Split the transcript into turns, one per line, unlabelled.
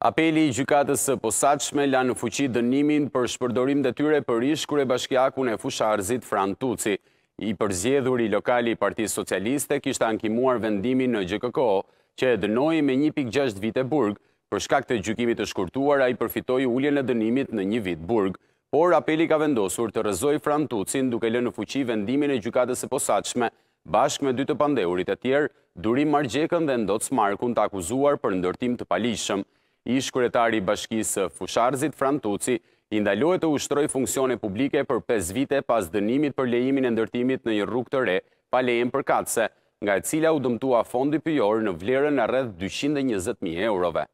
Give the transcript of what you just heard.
Apeli i gjykatës së posaqme la në fuqi dënimin për shpërdorim dhe tyre për ish kure bashkjakun e fusharëzit Fran Tuci. I përzjedhur i lokali i Parti Socialiste kishtë ankimuar vendimin në GjKK, që e dënoj me 1.6 vite burg, për shkak të gjykimit të shkurtuar a i përfitoj ulljen e dënimit në një vit burg. Por apeli ka vendosur të rëzoj Fran në duke lë në fuqi vendimin e gjykatës e posaqme bashkë me dy të pandeurit e tjerë, durim margjekën dhe ndocë markun të akuzuar për ndërtim të palishëm ish kuretari i bashkisë Fusharzit, Fran Tuci, i ndalohet të ushtroj funksione publike për 5 vite pas dënimit për lejimin e ndërtimit në një rrug të re, pa lejim për katëse, nga e cila u dëmtua fondi pëjorë në vlerën në rrëdhë 220.000 eurove.